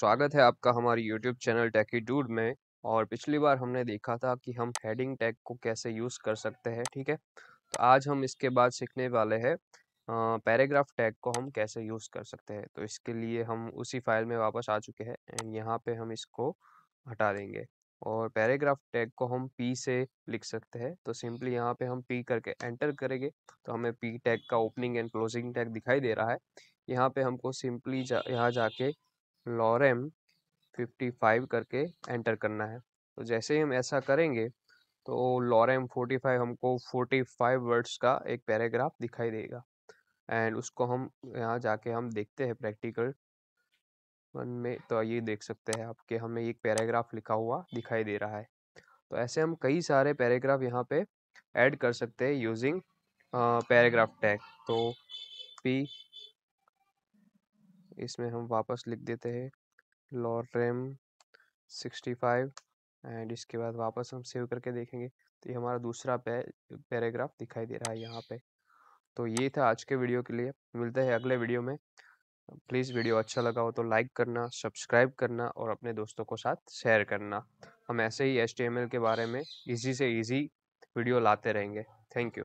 स्वागत है आपका हमारे YouTube चैनल टैकी डूड में और पिछली बार हमने देखा था कि हम हेडिंग टैग को कैसे यूज़ कर सकते हैं ठीक है तो आज हम इसके बाद सीखने वाले हैं पैराग्राफ टैग को हम कैसे यूज़ कर सकते हैं तो इसके लिए हम उसी फाइल में वापस आ चुके हैं एंड यहाँ पे हम इसको हटा देंगे और पैराग्राफ टैग को हम पी से लिख सकते हैं तो सिंपली यहाँ पर हम पी करके एंटर करेंगे तो हमें पी टैग का ओपनिंग एंड क्लोजिंग टैग दिखाई दे रहा है यहाँ पे हमको सिंपली जा यहाँ जाके लॉरेम 55 करके एंटर करना है तो जैसे ही हम ऐसा करेंगे तो लॉरेम 45 हमको 45 वर्ड्स का एक पैराग्राफ दिखाई देगा एंड उसको हम यहाँ जाके हम देखते हैं प्रैक्टिकल वन में तो ये देख सकते हैं आपके हमें एक पैराग्राफ लिखा हुआ दिखाई दे रहा है तो ऐसे हम कई सारे पैराग्राफ यहाँ पे ऐड कर सकते हैं यूजिंग पैराग्राफ टैग तो पी इसमें हम वापस लिख देते हैं रैम सिक्सटी फाइव एंड इसके बाद वापस हम सेव करके देखेंगे तो ये हमारा दूसरा पे, पैराग्राफ दिखाई दे रहा है यहाँ पे तो ये था आज के वीडियो के लिए मिलते हैं अगले वीडियो में प्लीज़ वीडियो अच्छा लगा हो तो लाइक करना सब्सक्राइब करना और अपने दोस्तों को साथ शेयर करना हम ऐसे ही एच के बारे में ईजी से ईजी वीडियो लाते रहेंगे थैंक यू